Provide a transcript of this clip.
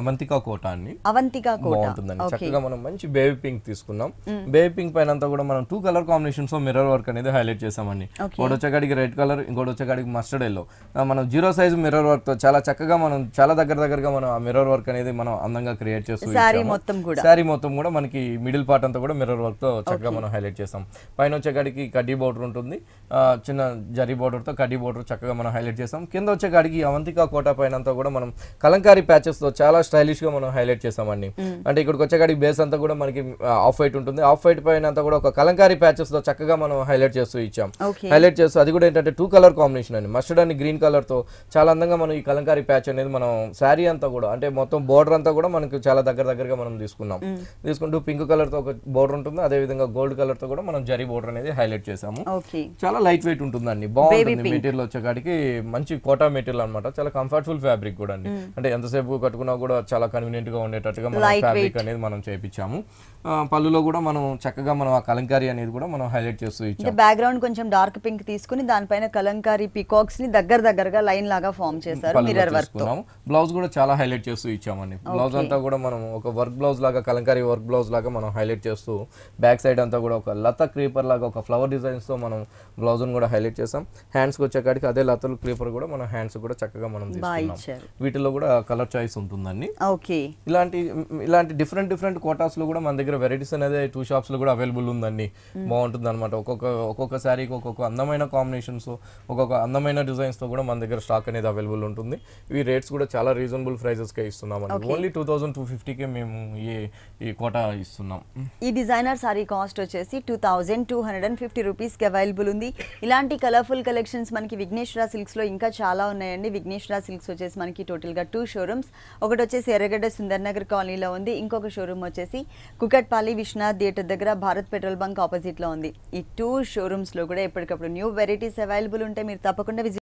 అవంతికా కోట అని అవంతికా కోట బాగుంటుందండి చక్కగా మనం మంచి బేబీ పింక్ తీసుకున్నాం బేబీ పింక్ పైన అంతా కూడా మనం టూ కలర్ కాంబినేషన్స్ లో మిర్రర్ వర్క్ అనేది హైలైట్ చేసామండి ఒకటి వచ్చేకాడికి రెడ్ కలర్ ఇంకోటి వచ్చేకాడికి మస్టర్డ్ ఎల్లో మనం జీరో సైజ్ మిర్రర్ వర్క్ తో చాలా చక్కగా మనం చాలా దగ్గర దగ్గరగా మనం ఆ మిర్రర్ వర్క్ అనేది మనం అందంగా క్రియేట్ చేస్తూ సారీ మొత్తం కూడా సారీ మొత్తం కూడా మనకి మిడిల్ పార్ట్ అంతా కూడా మిర్రర్ వర్క్ తో చక్కగా మనం హైలైట్ చేస్తాం పైన వచ్చేకాడికి కడ్డీ బోర్డర్ ఉంటుంది చిన్న జరీ బోర్డర్ తో కడ్డీ బోర్డర్ చక్కగా మనం హైలైట్ చేస్తాం కింద వచ్చేకాడికి అవంతికా కోట పైన అంతా కూడా మనం కలంకారీ ప్యాచెస్ తో చాలా స్టైలిష్ గా మనం హైలైట్ చేసామండి అంటే ఇక్కడికి వచ్చేకాడికి బేస్ అంతా కూడా మనకి ఆఫ్ వైట్ ఉంటుంది ఆఫ్ వైట్ పైన కూడా ఒక కలంకారీ తో చక్కగా మనం హైలైట్ చేస్తూ ఇచ్చాం హైలైట్ చేస్తూ అది కూడా ఏంటంటే టూ కలర్ కాంబినేషన్ అండి మస్టర్డ్ అండ్ గ్రీన్ కలర్ తో చాలా అందంగా మనం ఈ కలంకారీ ప్యాచ్ అనేది మనం శారీ అంతా కూడా అంటే మొత్తం బోర్డర్ అంతా కూడా మనకి చాలా దగ్గర దగ్గరగా మనం తీసుకున్నాం తీసుకుంటూ పింక్ తో ఒక బోర్డర్ ఉంటుంది అదే విధంగా గోల్డ్ కలర్ తో కూడా మనం జరి బోర్డర్ అనేది హైలైట్ చేసాము చాలా లైట్ వెయిట్ ఉంటుందండి బాగుంటుంది మెటీరియల్ వచ్చేకాడికి మంచి కోటా మెటీరియల్ అనమాట చాలా కంఫర్టబుల్ ఫ్యాబ్రిక్ కూడా అండి అంటే ఎంతసేపు కట్టుకున్నా కూడా కూడా చాలా కన్వీనియంట్ గా ఉండేటట్టుగా మనం ఫ్యాబ్రిక్ అనేది మనం చేయించాము పళ్ళులో కూడా మనం చక్కగా మనం ఆ కలంకారీ అనేది కూడా మనం హైలైట్ చేస్తూ బ్యాక్ గ్రౌండ్ కొంచెం డార్క్ పింక్ తీసుకుని దానిపైన కలంకారీ పీకాక్స్ ని దగ్గర దగ్గరగా లైన్ లాగా ఫామ్ చేశారు మిర్రర్ వర్క్ బ్లౌజ్ కూడా చాలా హైలైట్ చేస్తూ ఇచ్చామండి బ్లౌజ్ అంతా కూడా మనం ఒక వర్క్ బ్లౌజ్ లాగా కలంకారీ వర్క్ బ్లౌజ్ లాగా మనం హైలైట్ చేస్తూ బ్యాక్ సైడ్ అంతా కూడా ఒక లత క్రీపర్ లాగా ఒక ఫ్లవర్ డిజైన్స్ తో మనం బ్లౌజ్ కూడా హైలైట్ చేసాం హ్యాండ్స్ వచ్చేకాడికి అదే లతలు క్రీపర్ కూడా మనం హ్యాండ్స్ కూడా చక్కగా మనం వీటిలో కూడా కలర్ చాయిస్ ఉంటుందండి ఉంటుంది ఓకే ఇలాంటి ఇలాంటి డిఫరెంట్ డిఫరెంట్ కోటాస్ లో కూడా మన దగ్గర వెరైటీస్ అనేది టూ షాప్స్ లో కూడా అవైలబుల్ ఉందండి బాగుంటుంది అనమాట ఒక్కొక్క ఒక్కొక్క శారీకి ఒక్కొక్క అందమైన కాంబినేషన్స్ ఒక్కొక్క అందమైన డిజైన్స్ తో కూడా మన దగ్గర స్టాక్ అనేది అవైలబుల్ ఉంటుంది ఇవి రేట్స్ కూడా చాలా రీజనబుల్ ప్రైజెస్ కే అండి ఓన్లీ టూ థౌసండ్ టూ ఫిఫ్టీకే మేము ఈ ఈ కోటా ఇస్తున్నాం ఈ డిజైనర్ సారీ కాస్ట్ వచ్చేసి two thousand two hundred and fifty rupees కి అవైలబుల్ ఉంది ఇలాంటి కలర్ఫుల్ కలెక్షన్స్ మనకి విఘ్నేశ్వర లో ఇంకా చాలా ఉన్నాయండి విఘ్నేశ్వర సిల్క్స్ వచ్చేసి మనకి టోటల్ గా టూ షోరూమ్స్ ఒకటి వచ్చేసి ఎర్రగడ్డ సుందర్నగర్ కాలనీలో ఉంది ఇంకొక షోరూమ్ వచ్చేసి కుకట్పల్లి విశ్వనాథ్ థియేటర్ దగ్గర భారత్ పెట్రోల్ బంక్ ఆపోజిట్లో ఉంది ఈ టూ షోరూమ్స్లో కూడా ఎప్పటికప్పుడు న్యూ వెరైటీస్ అవైలబుల్ ఉంటే మీరు తప్పకుండా